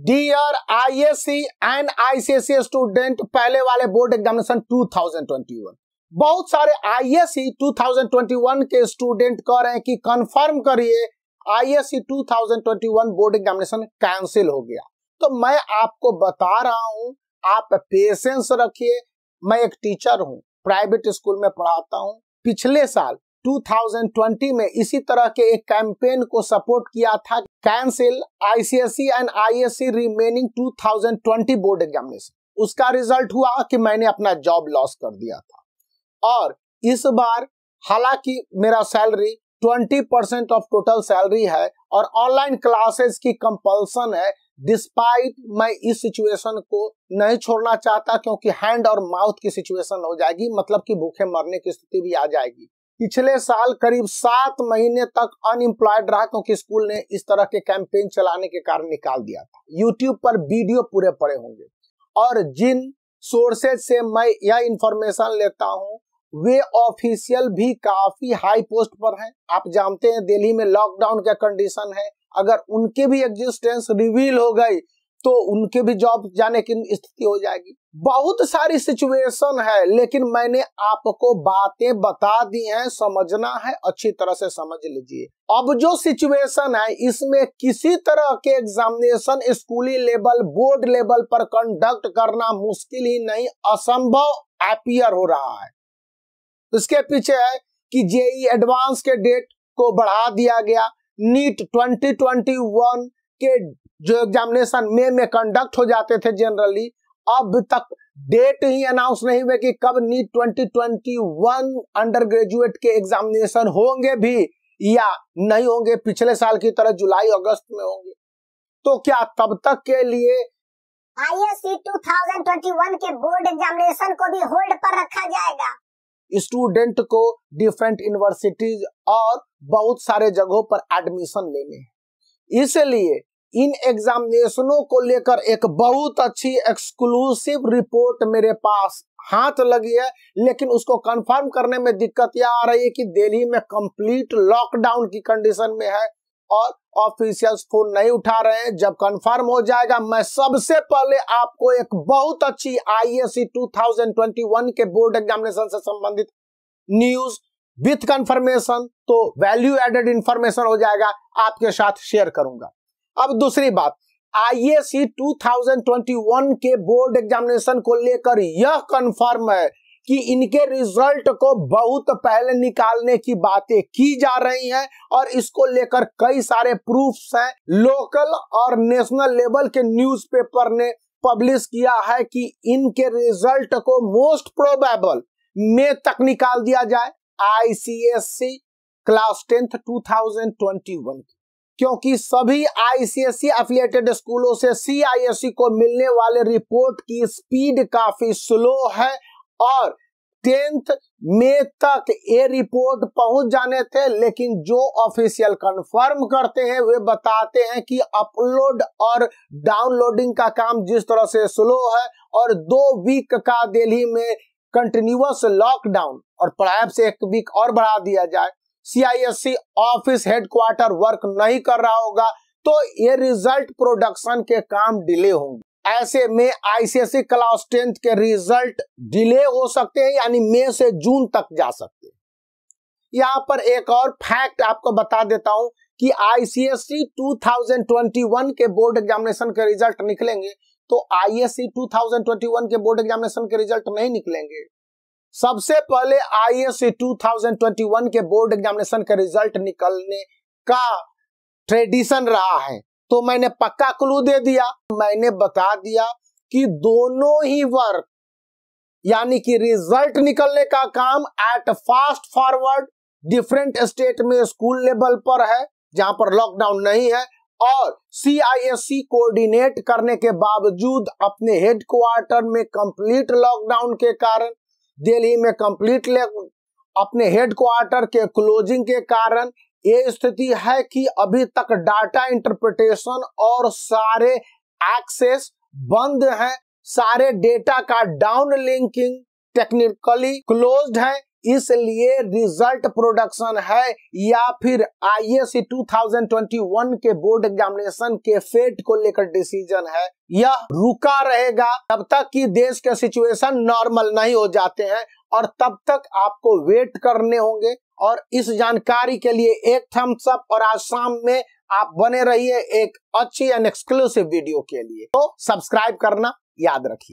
dear C and ICSC student पहले वाले board examination 2021 बहुत सारे आईएससी 2021 के स्टूडेंट कह रहे हैं कि कंफर्म करिए आईएससी 2021 बोर्ड एग्जामिनेशन कैंसिल हो गया तो मैं आपको बता रहा हूं आप पेशेंस रखिए मैं एक टीचर हूं प्राइवेट स्कूल में पढ़ाता हूं पिछले साल 2020 में इसी तरह के एक कैंपेन को सपोर्ट किया था cancel ICSE and ISC remaining 2020 board examination उसका रिजल्ट हुआ कि मैंने अपना जॉब लॉस कर दिया था और इस बार हालांकि मेरा salary 20 percent of total salary है और ऑनलाइन क्लासेस की कंपल्सन है डिस्पाइट मैं इस सिचुएशन को नहीं छोड़ना चाहता क्योंकि हैंड और माउथ की सिचुएशन हो जाएगी मतलब कि भूखे मरने की स्थिति भी आ जाएगी पिछले साल करीब सात महीने तक अनएम्प्लॉयड रहा क्योंकि स्कूल ने इस तरह के कैंपेन चलाने के कारण निकाल दिया था यूट्यूब पर वीडियो पूरे पड़े होंगे और जिन सोर्सेज से मैं यह इंफॉर्मेशन लेता हूँ वे ऑफिशियल भी काफी हाई पोस्ट पर हैं आप जानते हैं दिल्ली में लॉकडाउन का कंडीशन है अगर उनके भी एग्जिस्टेंस रिवील हो गई तो उनके भी जॉब जाने की स्थिति हो जाएगी बहुत सारी सिचुएशन है लेकिन मैंने आपको बातें बता दी हैं समझना है अच्छी तरह से समझ लीजिए अब जो सिचुएशन है इसमें किसी तरह के एग्जामिनेशन स्कूली लेवल बोर्ड लेवल पर कंडक्ट करना मुश्किल ही नहीं असंभव एपियर हो रहा है इसके पीछे है कि जेई एडवांस के डेट को बढ़ा दिया गया नीट ट्वेंटी के जो एग्जामिनेशन मई में कंडक्ट हो जाते थे जनरली अब तक डेट ही अनाउंस नहीं हुए कि कब नीट 2021 अंडर ग्रेजुएट के एग्जामिनेशन होंगे भी या नहीं होंगे पिछले साल की तरह जुलाई अगस्त में होंगे तो क्या तब तक के लिए आईएससी 2021 e के बोर्ड एग्जामिनेशन को भी होल्ड पर रखा जाएगा स्टूडेंट को डिफरेंट यूनिवर्सिटीज और बहुत सारे जगहों पर एडमिशन लेने हैं इसलिए इन एग्जामिनेशनों को लेकर एक बहुत अच्छी एक्सक्लूसिव रिपोर्ट मेरे पास हाथ लगी है लेकिन उसको कंफर्म करने में दिक्कत यह आ रही है कि दिल्ली में कंप्लीट लॉकडाउन की कंडीशन में है और ऑफिशियल्स फोन नहीं उठा रहे हैं जब कंफर्म हो जाएगा मैं सबसे पहले आपको एक बहुत अच्छी आईएससी 2021 e के बोर्ड एग्जामिनेशन से संबंधित न्यूज विथ कंफर्मेशन तो वैल्यू एडेड इंफॉर्मेशन हो जाएगा आपके साथ शेयर करूंगा अब दूसरी बात आईएसी 2021 के बोर्ड एग्जामिनेशन को लेकर यह कंफर्म है कि इनके रिजल्ट को बहुत पहले निकालने की बातें की जा रही हैं और इसको लेकर कई सारे प्रूफ्स हैं लोकल और नेशनल लेवल के न्यूज़पेपर ने पब्लिश किया है कि इनके रिजल्ट को मोस्ट प्रोबेबल मे तक निकाल दिया जाए आईसीएससी क्लास टेंथ 2021 की क्योंकि सभी आईसीएसई एफिलिएटेड e स्कूलों से सी e को मिलने वाले रिपोर्ट की स्पीड काफी स्लो है और टेंथ में तक ये रिपोर्ट पहुंच जाने थे लेकिन जो ऑफिशियल कंफर्म करते हैं वे बताते हैं कि अपलोड और डाउनलोडिंग का काम जिस तरह से स्लो है और दो वीक का दिल्ली में कंटिन्यूस लॉकडाउन और पढ़ाई से एक वीक और बढ़ा दिया जाए सीआईएससी ऑफिस हेडक्वार्टर वर्क नहीं कर रहा होगा तो ये रिजल्ट प्रोडक्शन के काम डिले होंगे ऐसे में आईसीएससी क्लास टेंथ के रिजल्ट डिले हो सकते हैं यानी मई से जून तक जा सकते हैं यहां पर एक और फैक्ट आपको बता देता हूं कि आईसीएससी 2021 के बोर्ड एग्जामिनेशन के रिजल्ट निकलेंगे तो आईएससी 2021 के बोर्ड एग्जामिनेशन के रिजल्ट नहीं निकलेंगे सबसे पहले आईएससी 2021 e के बोर्ड एग्जामिनेशन के रिजल्ट निकलने का ट्रेडिशन रहा है तो मैंने पक्का क्लू दे दिया मैंने बता दिया कि दोनों ही वर्क यानी कि रिजल्ट निकलने का काम at fast forward different state में स्कूल लेवल पर है जहां पर लॉकडाउन नहीं है और सीआईएससी कोऑर्डिनेट e करने के बावजूद अपने हेडक्वार्टर में कंप्लीट लॉकडाउन के कारण दिल्ली में कंप्लीटली अपने हेडक्वार्टर के क्लोजिंग के कारण ये स्थिति है कि अभी तक डाटा इंटरप्रिटेशन और सारे एक्सेस बंद हैं सारे डेटा का डाउन लिंकिंग टेक्निकली क्लोज्ड है इसलिए रिजल्ट प्रोडक्शन है या फिर आईएससी 2021 के बोर्ड एग्जामिनेशन के फेट को लेकर डिसीजन है यह रुका रहेगा तब तक कि देश के सिचुएशन नॉर्मल नहीं हो जाते हैं और तब तक आपको वेट करने होंगे और इस जानकारी के लिए एक थम्स अप और आज शाम में आप बने रहिए एक अच्छी एंड एक्सक्लूसिव वीडियो के लिए तो सब्सक्राइब करना याद रखिए